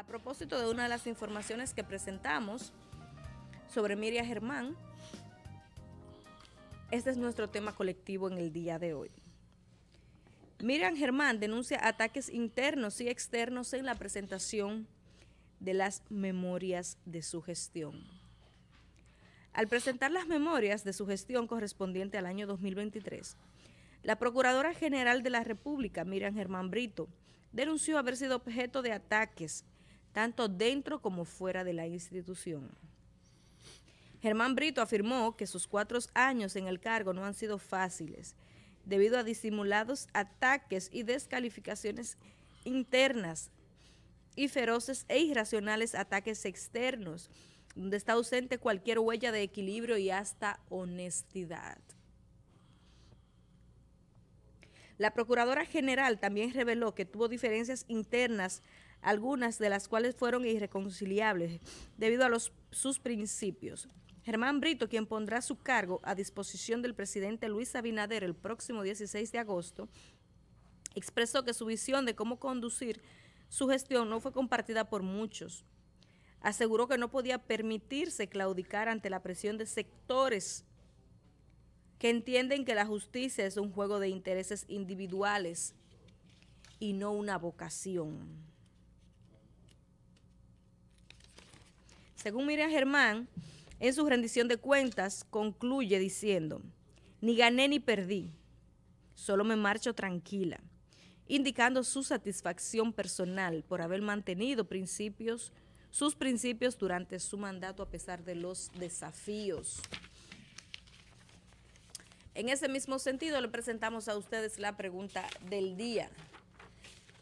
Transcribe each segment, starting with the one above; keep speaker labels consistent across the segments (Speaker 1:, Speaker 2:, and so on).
Speaker 1: A propósito de una de las informaciones que presentamos sobre Miriam Germán, este es nuestro tema colectivo en el día de hoy. Miriam Germán denuncia ataques internos y externos en la presentación de las memorias de su gestión. Al presentar las memorias de su gestión correspondiente al año 2023, la Procuradora General de la República, Miriam Germán Brito, denunció haber sido objeto de ataques tanto dentro como fuera de la institución. Germán Brito afirmó que sus cuatro años en el cargo no han sido fáciles, debido a disimulados ataques y descalificaciones internas y feroces e irracionales ataques externos, donde está ausente cualquier huella de equilibrio y hasta honestidad. La Procuradora General también reveló que tuvo diferencias internas algunas de las cuales fueron irreconciliables debido a sus principios. Germán Brito, quien pondrá su cargo a disposición del presidente Luis Abinader el próximo 16 de agosto, expresó que su visión de cómo conducir su gestión no fue compartida por muchos. Aseguró que no podía permitirse claudicar ante la presión de sectores que entienden que la justicia es un juego de intereses individuales y no una vocación. Según Miriam Germán, en su rendición de cuentas concluye diciendo, ni gané ni perdí, solo me marcho tranquila, indicando su satisfacción personal por haber mantenido principios, sus principios durante su mandato a pesar de los desafíos. En ese mismo sentido, le presentamos a ustedes la pregunta del día.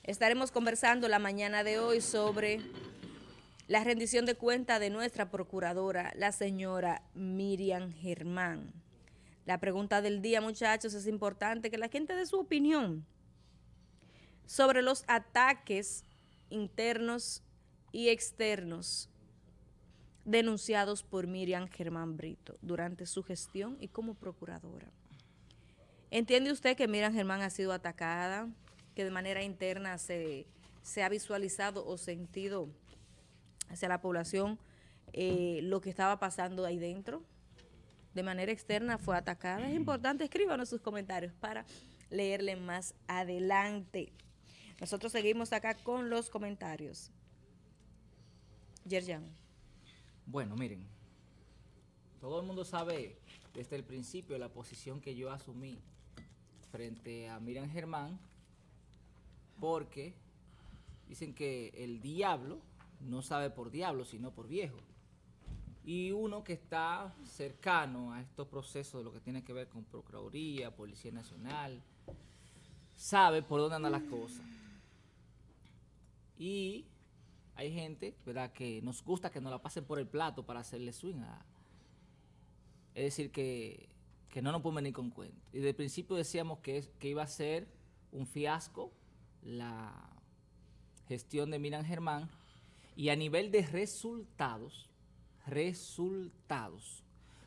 Speaker 1: Estaremos conversando la mañana de hoy sobre la rendición de cuenta de nuestra procuradora, la señora Miriam Germán. La pregunta del día, muchachos, es importante que la gente dé su opinión sobre los ataques internos y externos denunciados por Miriam Germán Brito durante su gestión y como procuradora. ¿Entiende usted que Miriam Germán ha sido atacada, que de manera interna se, se ha visualizado o sentido hacia la población eh, lo que estaba pasando ahí dentro. De manera externa fue atacada. Es importante, escríbanos sus comentarios para leerle más adelante. Nosotros seguimos acá con los comentarios. Yerjan.
Speaker 2: Bueno, miren, todo el mundo sabe desde el principio la posición que yo asumí frente a Miriam Germán, porque dicen que el diablo no sabe por diablo, sino por viejo. Y uno que está cercano a estos procesos de lo que tiene que ver con Procuraduría, Policía Nacional, sabe por dónde andan las cosas. Y hay gente, ¿verdad?, que nos gusta que nos la pasen por el plato para hacerle swing. A, es decir, que, no nos pueden ni con cuento. Y de principio decíamos que, es, que iba a ser un fiasco la gestión de Miran Germán, y a nivel de resultados, resultados,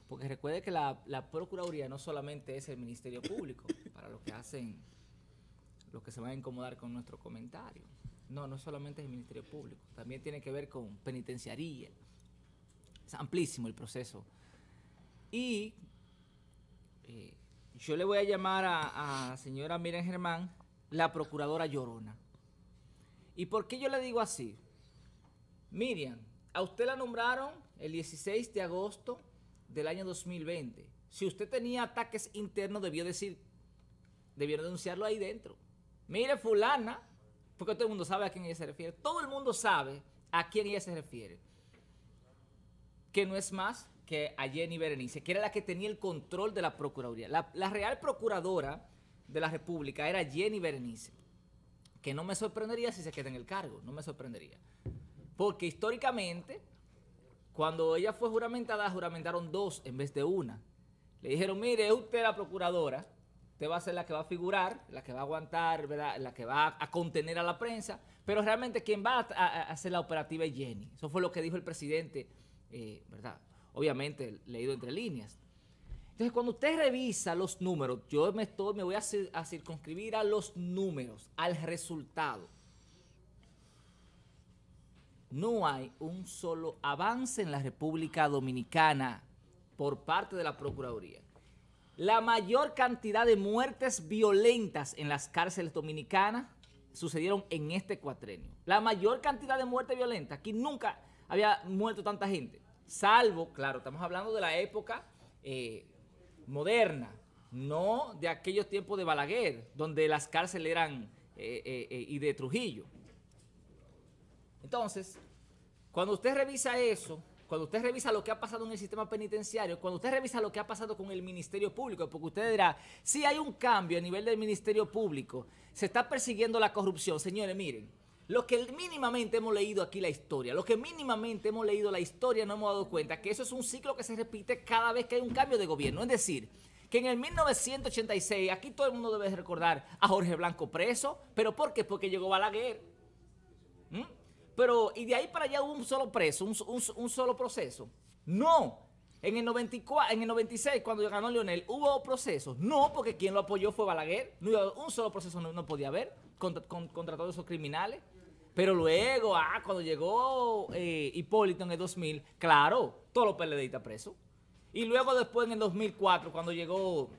Speaker 2: porque recuerde que la, Procuraduría no solamente es el Ministerio Público, para lo que hacen, los que se van a incomodar con nuestro comentario. No, no solamente es el Ministerio Público, también tiene que ver con penitenciaría. Es amplísimo el proceso. Y eh, yo le voy a llamar a, señora Miren Germán la procuradora llorona. ¿Y por qué yo le digo así? Miriam, a usted la nombraron el 16 de agosto del año 2020. Si usted tenía ataques internos, debió decir, debió denunciarlo ahí dentro. Mire, fulana, porque todo el mundo sabe a quién ella se refiere. Todo el mundo sabe a quién ella se refiere. Que no es más que a Jenny Berenice, que era la que tenía el control de la Procuraduría. La, la real procuradora de la República era Jenny Berenice, que no me sorprendería si se queda en el cargo, no me sorprendería. Porque históricamente, cuando ella fue juramentada, juramentaron dos en vez de una. Le dijeron, mire, usted la procuradora, usted va a ser la que va a figurar, la que va a aguantar, ¿verdad? la que va a contener a la prensa, pero realmente quien va a, hacer la operativa es Jenny. Eso fue lo que dijo el presidente, eh, ¿verdad? Obviamente, leído entre líneas. Entonces, cuando usted revisa los números, yo me, estoy, me voy a circunscribir a los números, al resultado no hay un solo avance en la República Dominicana por parte de la Procuraduría. La mayor cantidad de muertes violentas en las cárceles dominicanas sucedieron en este cuatrenio. La mayor cantidad de muertes violentas. Aquí nunca había muerto tanta gente. Salvo, claro, estamos hablando de la época eh, moderna, no de aquellos tiempos de Balaguer, donde las cárceles eran, eh, eh, y de Trujillo. Entonces, cuando usted revisa eso, cuando usted revisa lo que ha pasado en el sistema penitenciario, cuando usted revisa lo que ha pasado con el Ministerio Público, porque usted dirá, si hay un cambio a nivel del Ministerio Público, se está persiguiendo la corrupción. Señores, miren, lo que mínimamente hemos leído aquí la historia, lo que mínimamente hemos leído la historia, no hemos dado cuenta que eso es un ciclo que se repite cada vez que hay un cambio de gobierno. Es decir, que en el 1986, aquí todo el mundo debe recordar a Jorge Blanco preso, pero ¿por qué? Porque llegó Balaguer. ¿Mm? Pero, y de ahí para allá hubo un solo preso, un, solo proceso. No. En el, 94, en el 96, cuando ganó Lionel ¿hubo procesos? No, porque quien lo apoyó fue Balaguer. un solo proceso no, podía haber contra, todos esos criminales. Pero luego, ah, cuando llegó eh, Hipólito en el 2000, claro, todos los PLDistas presos. Y luego después en el 2004, cuando llegó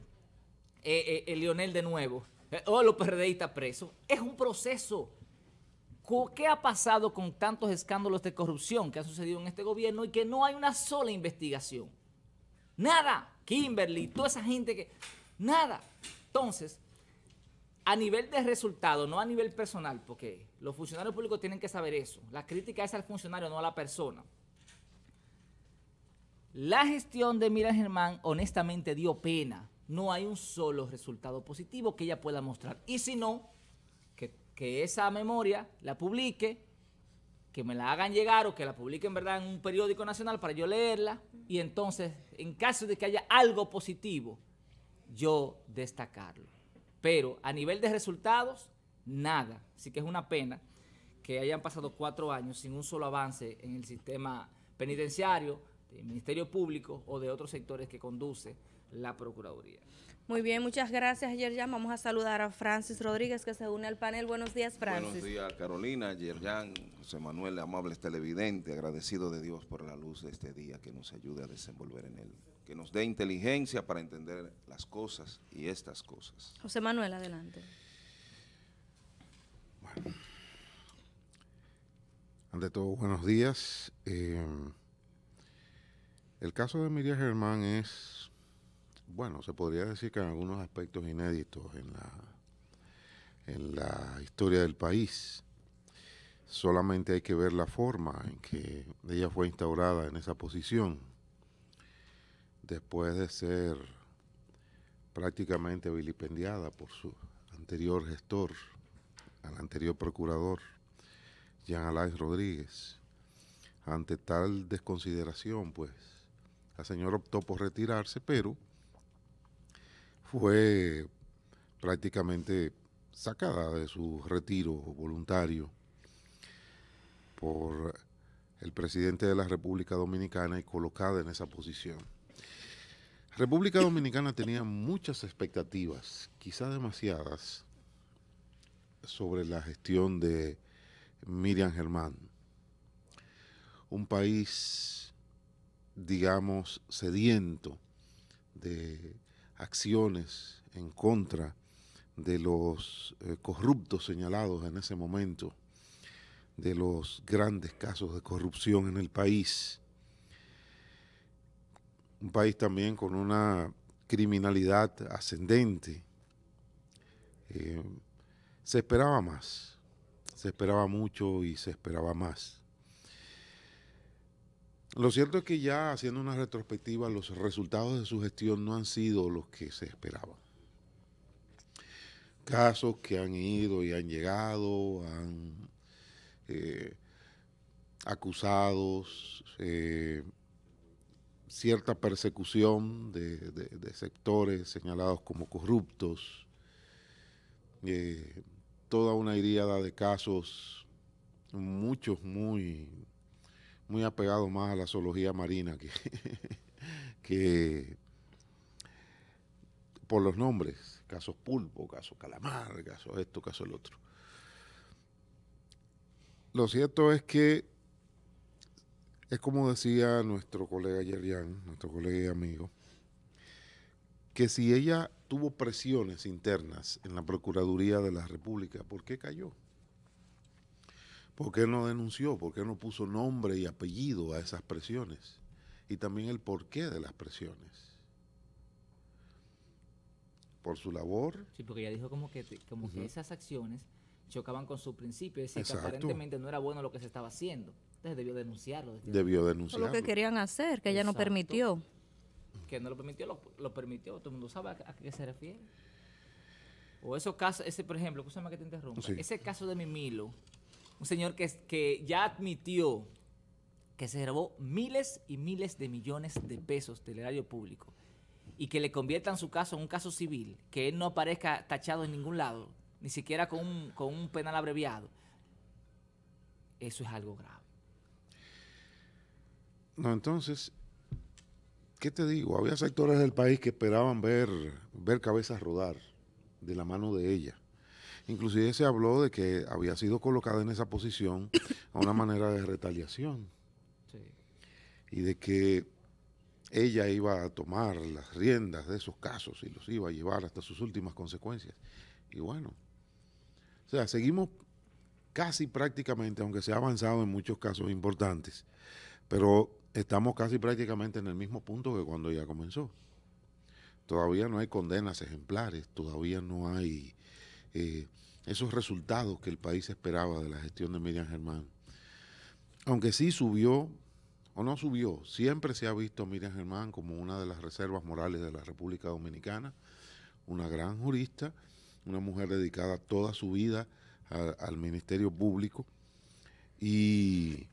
Speaker 2: eh, eh, Lionel de nuevo, todos los PRDistas presos. Es un proceso. ¿Qué ha pasado con tantos escándalos de corrupción que han sucedido en este gobierno y que no hay una sola investigación? Nada. Kimberly, toda esa gente que... Nada. Entonces, a nivel de resultado, no a nivel personal, porque los funcionarios públicos tienen que saber eso. La crítica es al funcionario, no a la persona. La gestión de Mira Germán honestamente dio pena. No hay un solo resultado positivo que ella pueda mostrar. Y si no, que esa memoria la publique, que me la hagan llegar o que la publique en ¿verdad? en un periódico nacional para yo leerla y entonces, en caso de que haya algo positivo, yo destacarlo. Pero a nivel de resultados, nada. Así que es una pena que hayan pasado cuatro años sin un solo avance en el sistema penitenciario, del Ministerio Público o de otros sectores que conduce la Procuraduría.
Speaker 1: Muy bien, muchas gracias, Yerjan. Vamos a saludar a Francis Rodríguez, que se une al panel. Buenos días, Francis. Buenos
Speaker 3: días, Carolina, Yerjan, José Manuel, amables televidentes, agradecido de Dios por la luz de este día que nos ayude a desenvolver en él, que nos dé inteligencia para entender las cosas y estas cosas.
Speaker 1: José Manuel, adelante. Bueno,
Speaker 4: ante todo, buenos días. Eh, el caso de Miriam Germán es bueno, se podría decir que en algunos aspectos inéditos en la, en la historia del país. Solamente hay que ver la forma en que ella fue instaurada en esa posición, después de ser prácticamente vilipendiada por su anterior gestor, al anterior procurador, Jean Alain Rodríguez. Ante tal desconsideración, pues, la señora optó por retirarse, pero fue prácticamente sacada de su retiro voluntario por el presidente de la República Dominicana y colocada en esa posición. República Dominicana tenía muchas expectativas, quizá demasiadas, sobre la gestión de Miriam Germán. Un país, digamos, sediento de acciones en contra de los eh, corruptos señalados en ese momento, de los grandes casos de corrupción en el país. Un país también con una criminalidad ascendente. Eh, se esperaba más, se esperaba mucho y se esperaba más. Lo cierto es que ya haciendo una retrospectiva, los resultados de su gestión no han sido los que se esperaban. Casos que han ido y han llegado, han eh, acusados, eh, cierta persecución de, sectores señalados como corruptos, eh, toda una iríada de casos, muchos muy muy apegado más a la zoología marina que, por los nombres, casos pulpo, casos calamar, casos esto, caso el otro. Lo cierto es que es como decía nuestro colega Yerian, nuestro colega y amigo, que si ella tuvo presiones internas en la Procuraduría de la República, ¿por qué cayó? ¿Por qué no denunció? ¿Por qué no puso nombre y apellido a esas presiones? Y también el porqué de las presiones. Por su labor.
Speaker 2: Sí, porque ella dijo como que, como que esas acciones chocaban con su principio, es decir, que aparentemente no era bueno lo que se estaba haciendo. Entonces debió denunciarlo. Debió denunciarlo. Lo que
Speaker 1: querían hacer, que ella no permitió. Que no
Speaker 2: lo permitió, lo, permitió. Todo el mundo sabe a, qué se refiere. O esos casos, ese, por ejemplo, escúchame que te interrumpa, ese caso de Mimilo, un señor que, que ya admitió que se robó miles y miles de millones de pesos del erario público y que le conviertan su caso en un caso civil, que él no aparezca tachado en ningún lado, ni siquiera con un, con un penal abreviado, eso es algo grave.
Speaker 4: No, entonces, ¿qué te digo? Había sectores del país que esperaban ver, ver cabezas rodar de la mano de ella. Inclusive se habló de que había sido colocada en esa posición a una manera de retaliación. Y de que ella iba a tomar las riendas de esos casos y los iba a llevar hasta sus últimas consecuencias. Y bueno, o sea, seguimos casi prácticamente, aunque se ha avanzado en muchos casos importantes, pero estamos casi prácticamente en el mismo punto que cuando ya comenzó. Todavía no hay condenas ejemplares, todavía no hay eh, esos resultados que el país esperaba de la gestión de Miriam Germán. Aunque sí subió o no subió, siempre se ha visto a Miriam Germán como una de las reservas morales de la República Dominicana, una gran jurista, una mujer dedicada toda su vida al Ministerio Público y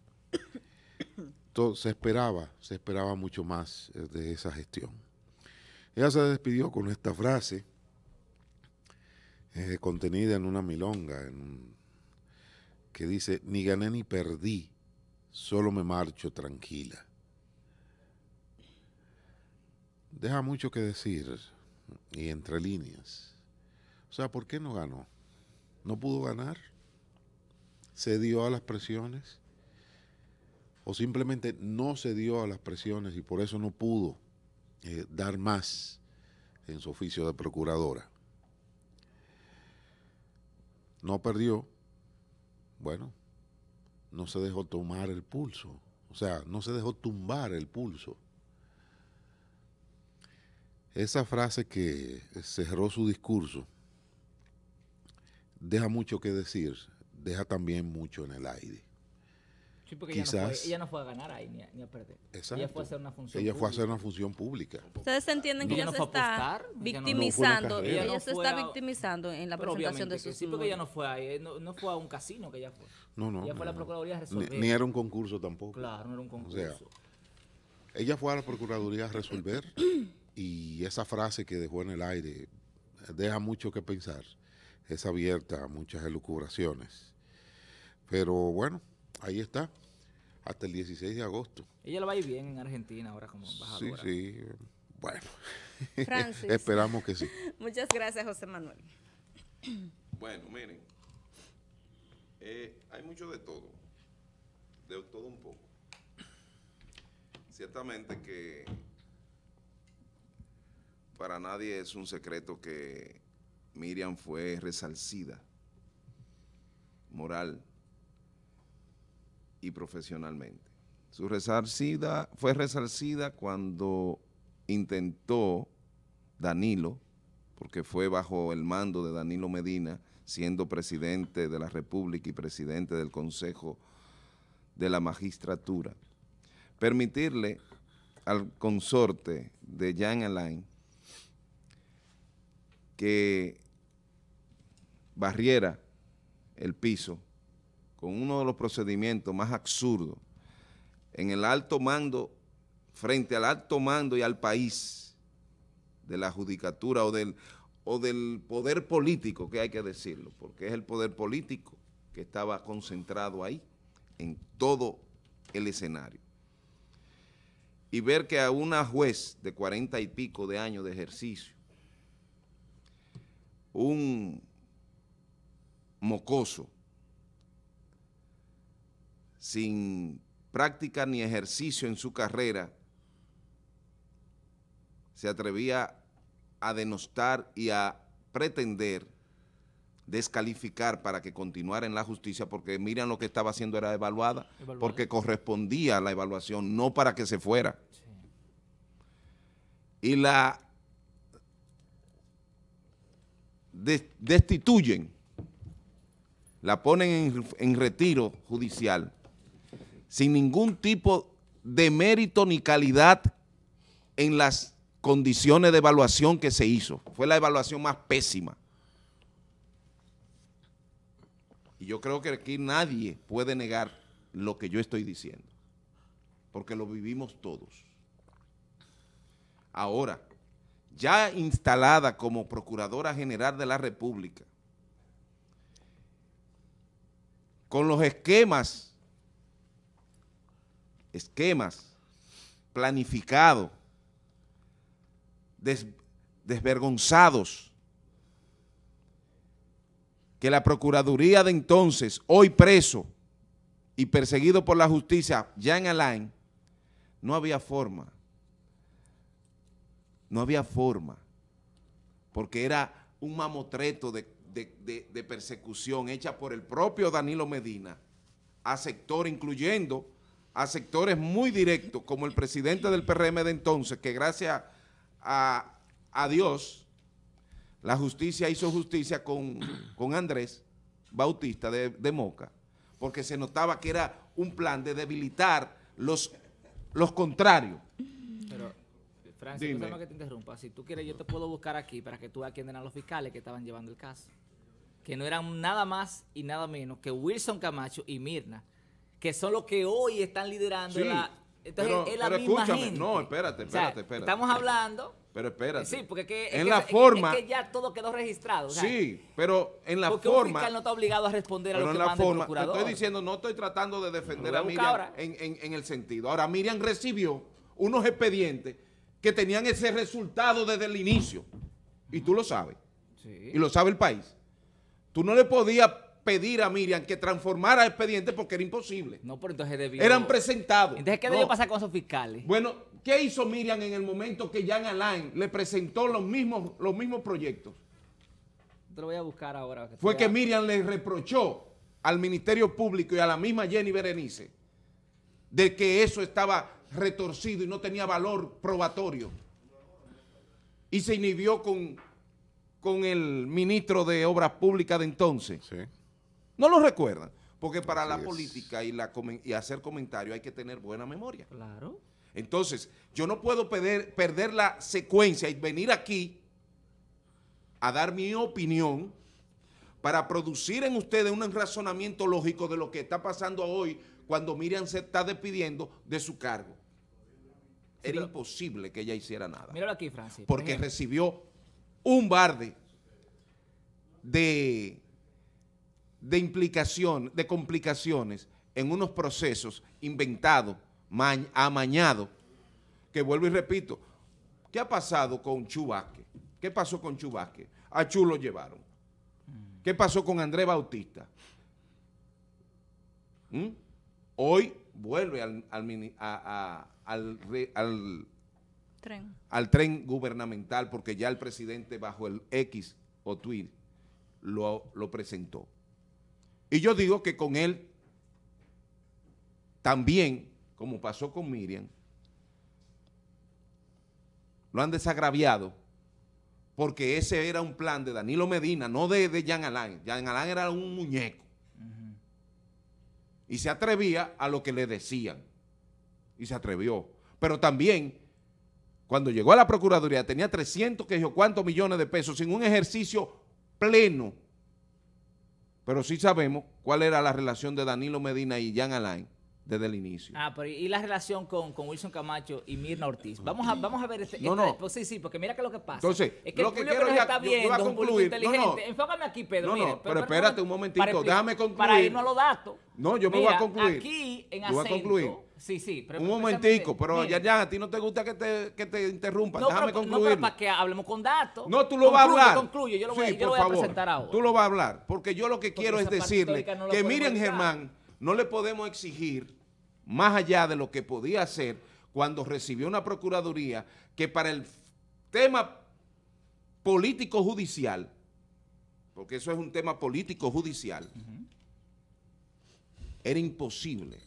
Speaker 4: todo, se esperaba, se esperaba mucho más eh, de esa gestión. Ella se despidió con esta frase contenida en una milonga en, que dice, ni gané ni perdí, solo me marcho tranquila. Deja mucho que decir y entre líneas. O sea, ¿por qué no ganó? ¿No pudo ganar? ¿Se dio a las presiones? ¿O simplemente no se dio a las presiones y por eso no pudo eh, dar más en su oficio de procuradora? no perdió, bueno, no se dejó tomar el pulso, o sea, no se dejó tumbar el pulso. Esa frase que cerró su discurso deja mucho que decir, deja también mucho en el aire.
Speaker 2: Quizás, ella, no fue, a ganar ahí ni a, perder. Ella fue a hacer una función Ella pública. fue a hacer
Speaker 4: una función pública. Ustedes entienden que ella, se está victimizando. Ella, se
Speaker 2: está victimizando en la presentación de su Sí, porque ella no fue ahí. Eh, no, fue a un casino que ella fue. No, no. Ella fue a la Procuraduría a resolver. Ni, era un
Speaker 4: concurso tampoco. Claro, no era un concurso. ella fue a la Procuraduría a resolver y esa frase que dejó en el aire deja mucho que pensar. Es abierta a muchas elucubraciones. Pero bueno, Ahí está, hasta el 16 de agosto.
Speaker 2: Ella lo va a ir bien en Argentina ahora como embajadora.
Speaker 4: Sí, sí, bueno.
Speaker 1: Esperamos que sí. Muchas gracias, José Manuel.
Speaker 3: Bueno, miren, eh, hay mucho de todo, de todo un poco. Ciertamente que para nadie es un secreto que Miriam fue resalcida moral y profesionalmente. Su resarcida fue resarcida cuando intentó Danilo, porque fue bajo el mando de Danilo Medina, siendo presidente de la República y presidente del Consejo de la Magistratura, permitirle al consorte de Jean Alain que barriera el piso con uno de los procedimientos más absurdos en el alto mando, frente al alto mando y al país de la judicatura o del, o del poder político, que hay que decirlo, porque es el poder político que estaba concentrado ahí, en todo el escenario. Y ver que a una juez de cuarenta y pico de años de ejercicio, un mocoso, sin práctica ni ejercicio en su carrera, se atrevía a denostar y a pretender descalificar para que continuara en la justicia, porque miran lo que estaba haciendo era evaluada, porque correspondía a la evaluación, no para que se fuera. Y la destituyen, la ponen en retiro judicial sin ningún tipo de mérito ni calidad en las condiciones de evaluación que se hizo. Fue la evaluación más pésima. Y yo creo que aquí nadie puede negar lo que yo estoy diciendo, porque lo vivimos todos. Ahora, ya instalada como Procuradora General de la República, con los esquemas esquemas, planificados, desvergonzados, que la Procuraduría de entonces, hoy preso y perseguido por la justicia, en Alain, no había forma, no había forma, porque era un mamotreto de, de persecución hecha por el propio Danilo Medina a sector incluyendo a sectores muy directos, como el presidente del PRM de entonces, que gracias a, a Dios, la justicia hizo justicia con, Andrés Bautista de, Moca, porque se notaba que era un plan de debilitar los, los contrarios.
Speaker 2: Pero, Francis, Dime. que te interrumpa. Si tú quieres, yo te puedo buscar aquí para que tú veas quién eran los fiscales que estaban llevando el caso. Que no eran nada más y nada menos que Wilson Camacho y Mirna que son los que hoy están liderando la... Entonces, pero, escúchame, No, espérate, espérate, espérate. Estamos hablando...
Speaker 3: Pero espérate. Sí, porque es que,
Speaker 2: ya todo quedó registrado. Sí,
Speaker 3: pero en la forma. Porque fiscal no está
Speaker 2: obligado a responder a lo que en la forma, Te estoy
Speaker 3: diciendo, no estoy tratando de defender a Miriam en, el sentido. Ahora, Miriam recibió unos expedientes que tenían ese resultado desde el inicio. Y tú lo sabes. Y lo sabe el país. Tú no le podías pedir a Miriam que transformara el expediente porque era imposible.
Speaker 2: No, pero entonces Eran
Speaker 3: presentados. Entonces, ¿qué debió pasar
Speaker 2: con esos fiscales?
Speaker 3: Bueno, ¿qué hizo Miriam en el momento que Jan Alain le presentó los mismos, los mismos proyectos?
Speaker 2: Te lo voy a buscar ahora. Fue que
Speaker 3: Miriam le reprochó al Ministerio Público y a la misma Jenny Berenice de que eso estaba retorcido y no tenía valor probatorio. Y se inhibió con, con el ministro de Obras Públicas de entonces. Sí. No lo recuerdan. Porque para la política y, la, hacer comentario hay que tener buena memoria. Claro. Entonces, yo no puedo perder, perder la secuencia y venir aquí a dar mi opinión para producir en ustedes un razonamiento lógico de lo que está pasando hoy cuando Miriam se está despidiendo de su cargo. Era imposible que ella hiciera nada.
Speaker 2: Míralo aquí, Francis. Porque
Speaker 3: recibió un barde de de implicación, de complicaciones en unos procesos inventados, amañados, que vuelvo y repito, ¿qué ha pasado con Chubasque? ¿Qué pasó con Chubasque? A Chu lo llevaron. ¿Qué pasó con Andrés Bautista? ¿Mm? Hoy vuelve al, tren. gubernamental porque ya el presidente bajo el X o Twitter lo presentó. Y yo digo que con él también, como pasó con Miriam, lo han desagraviado porque ese era un plan de Danilo Medina, no de, de Jean Alain. Jean Alain era un muñeco. Y se atrevía a lo que le decían. Y se atrevió. Pero también, cuando llegó a la Procuraduría, tenía 300, que yo cuántos millones de pesos, sin un ejercicio pleno pero sí sabemos cuál era la relación de Danilo Medina y Jan Alain desde el inicio.
Speaker 2: Ah, pero y la relación con, con Wilson Camacho y Mirna Ortiz. Vamos a, vamos a ver este, no, no. sí, sí, porque mira que lo que pasa. Entonces, es que lo que quiero que ya, está viendo, a concluir. no, no. Enfócame aquí, Pedro. No, no, pero, espérate un momentito, déjame concluir. Para irnos a los datos.
Speaker 3: No, yo me voy a concluir.
Speaker 2: Aquí en asiento. voy a concluir. Sí, sí. Pero un momentico, pero ya,
Speaker 3: ya, a ti no te gusta que te, que te No, déjame concluir. No, para
Speaker 2: que hablemos con datos. No, tú lo vas a hablar. yo lo voy, yo lo voy a presentar ahora.
Speaker 3: Tú lo vas a hablar, porque yo lo que quiero es decirle que miren, Germán, no le podemos exigir más allá de lo que podía hacer cuando recibió una procuraduría que para el tema político-judicial, porque eso es un tema político-judicial, era imposible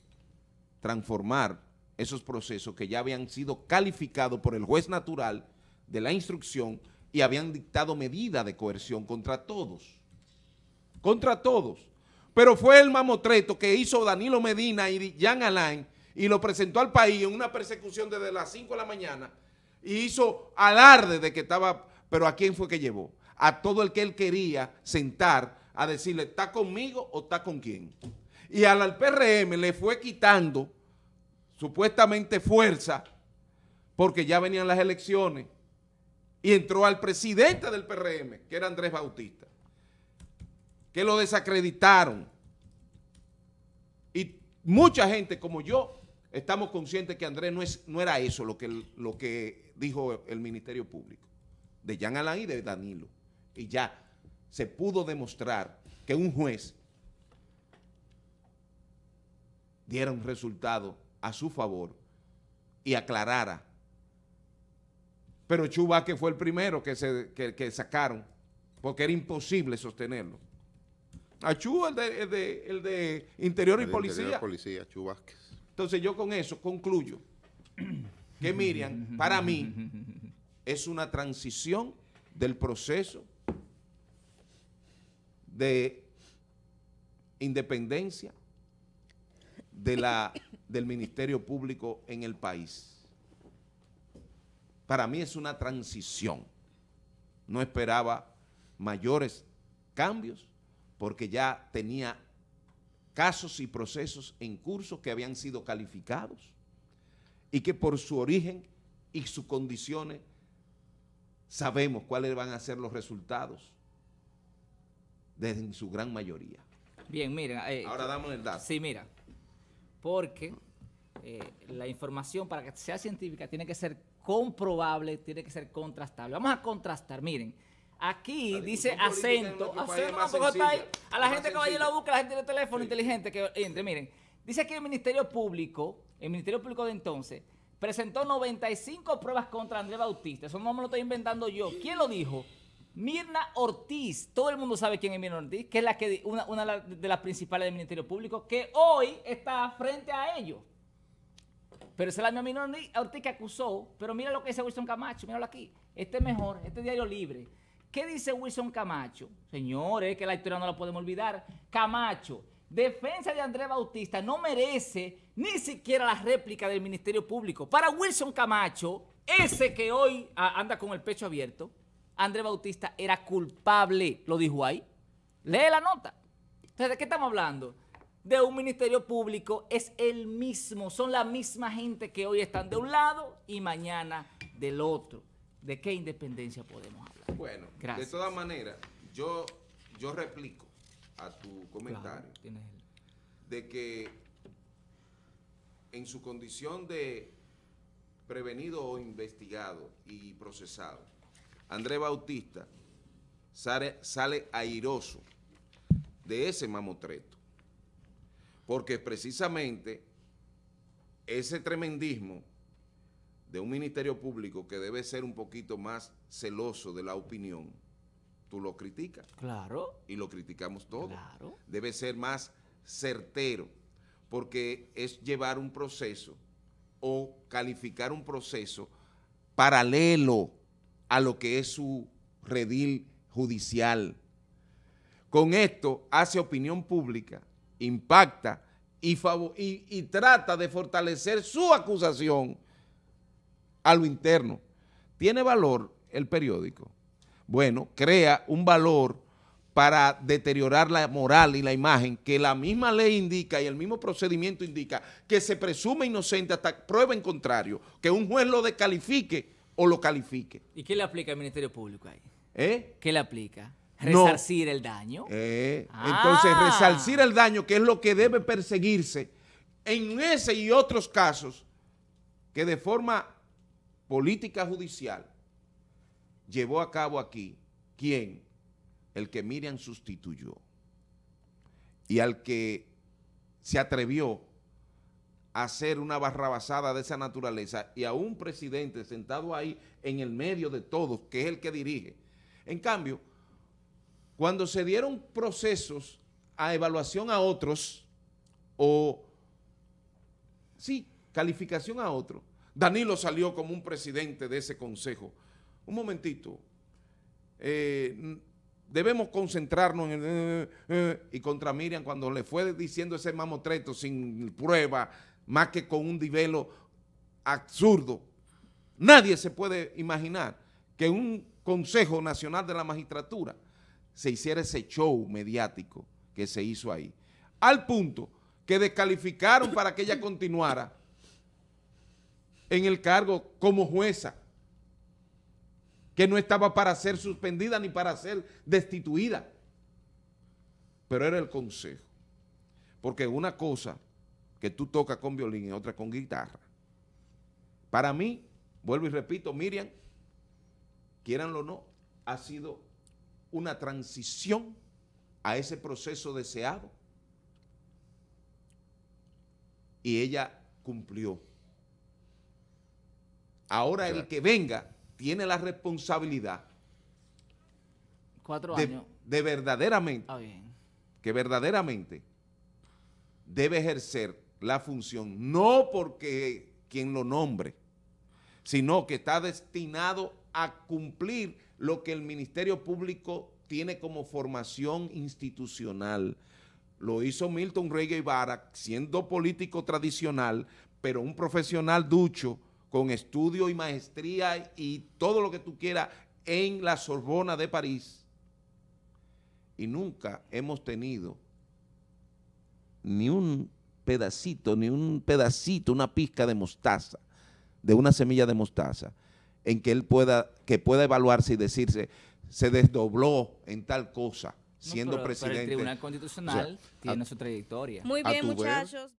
Speaker 3: transformar esos procesos que ya habían sido calificados por el juez natural de la instrucción y habían dictado medidas de coerción contra todos. Contra todos. Pero fue el mamotreto que hizo Danilo Medina y Jean Alain y lo presentó al país en una persecución desde las 5 de la mañana y hizo alarde de que estaba... Pero ¿a quién fue que llevó? A todo el que él quería sentar a decirle, ¿está conmigo o está con quién? Y al, al PRM le fue quitando supuestamente fuerza porque ya venían las elecciones y entró al presidente del PRM, que era Andrés Bautista que lo desacreditaron. Y mucha gente como yo estamos conscientes que Andrés no, es, no era eso lo que, lo que dijo el Ministerio Público, de Jean Alain y de Danilo. Y ya se pudo demostrar que un juez diera un resultado a su favor y aclarara. Pero que fue el primero que, se, que sacaron, porque era imposible sostenerlo. A el de, de, Interior y Policía.
Speaker 4: Policía, Chu Vázquez.
Speaker 3: Entonces yo con eso concluyo que Miriam, para mí, es una transición del proceso de independencia de la, del Ministerio Público en el país. Para mí es una transición. No esperaba mayores cambios porque ya tenía casos y procesos en curso que habían sido calificados y que por su origen y sus condiciones sabemos cuáles van a ser los resultados desde su
Speaker 2: gran mayoría. Bien, miren. Eh, Ahora damos el dato. Sí, mira, porque eh, la información para que sea científica tiene que ser comprobable, tiene que ser contrastable. Vamos a contrastar, miren. Aquí dice acento. A la gente que vaya y lo busca, la gente de teléfono inteligente que entre. Miren, dice aquí el Ministerio Público, el Ministerio Público de entonces, presentó 95 pruebas contra Andrés Bautista. Eso no me lo estoy inventando yo. ¿Quién lo dijo? Mirna Ortiz, todo el mundo sabe quién es Mirna Ortiz, que es la que, una, de las principales del Ministerio Público, que hoy está frente a ellos. Pero esa es la misma Mirna Ortiz que acusó, pero mira lo que dice Wilson Camacho, míralo aquí. Este es mejor, este diario libre. ¿Qué dice Wilson Camacho? Señores, que la historia no la podemos olvidar. Camacho, defensa de Andrés Bautista no merece ni siquiera la réplica del Ministerio Público. Para Wilson Camacho, ese que hoy ah, anda con el pecho abierto, Andrés Bautista era culpable, lo dijo ahí. Lee la nota. Entonces, ¿de qué estamos hablando? De un ministerio público es el mismo, son la misma gente que hoy están de un lado y mañana del otro. ¿de qué independencia podemos hablar? Bueno, de todas maneras, yo, yo
Speaker 3: replico a tu comentario de que en su condición de prevenido o investigado y procesado, Andrés Bautista sale, sale airoso de ese mamotreto, porque precisamente ese tremendismo de un ministerio público que debe ser un poquito más celoso de la opinión, tú lo criticas.
Speaker 2: Claro.
Speaker 3: Y lo criticamos todos. Claro. Debe ser más certero, porque es llevar un proceso o calificar un proceso paralelo a lo que es su redil judicial. Con esto hace opinión pública, impacta y, y trata de fortalecer su acusación a lo interno. ¿Tiene valor el periódico? Bueno, crea un valor para deteriorar la moral y la imagen que la misma ley indica y el mismo procedimiento indica que se presume inocente hasta prueba en contrario, que un juez lo descalifique o lo califique.
Speaker 2: ¿Y qué le aplica el Ministerio Público ahí? ¿Eh? ¿Qué le aplica? ¿Resarcir el daño?
Speaker 3: Eh, entonces, ah. resarcir el daño, que es lo que debe perseguirse en ese y otros casos que de forma política judicial llevó a cabo aquí, ¿quién? El que Miriam sustituyó y al que se atrevió a hacer una barrabasada de esa naturaleza y a un presidente sentado ahí en el medio de todos, que es el que dirige. En cambio, cuando se dieron procesos a evaluación a otros o, sí, calificación a otros, Danilo salió como un presidente de ese consejo. Un momentito, eh, debemos concentrarnos en, eh, eh, y contra Miriam cuando le fue diciendo ese mamotreto sin prueba, más que con un divelo absurdo. Nadie se puede imaginar que un Consejo Nacional de la Magistratura se hiciera ese show mediático que se hizo ahí. Al punto que descalificaron para que ella continuara en el cargo como jueza, que no estaba para ser suspendida ni para ser destituida, pero era el consejo. Porque una cosa que tú tocas con violín y otra con guitarra. Para mí, vuelvo y repito, Miriam, quieranlo o no, ha sido una transición a ese proceso deseado. Y ella cumplió. Ahora el que venga tiene la responsabilidad
Speaker 2: Cuatro de, años.
Speaker 3: de verdaderamente, ah, bien. que verdaderamente debe ejercer la función, no porque quien lo nombre, sino que está destinado a cumplir lo que el Ministerio Público tiene como formación institucional. Lo hizo Milton Rey Guevara, siendo político tradicional, pero un profesional ducho, con estudio y maestría y todo lo que tú quieras en la Sorbona de París. Y nunca hemos tenido ni un pedacito, ni un pedacito, una pizca de mostaza, de una semilla de mostaza, en que él pueda, que pueda evaluarse y decirse, se desdobló en tal cosa, siendo presidente. el Tribunal Constitucional
Speaker 2: tiene su trayectoria. Muy bien,
Speaker 1: muchachos.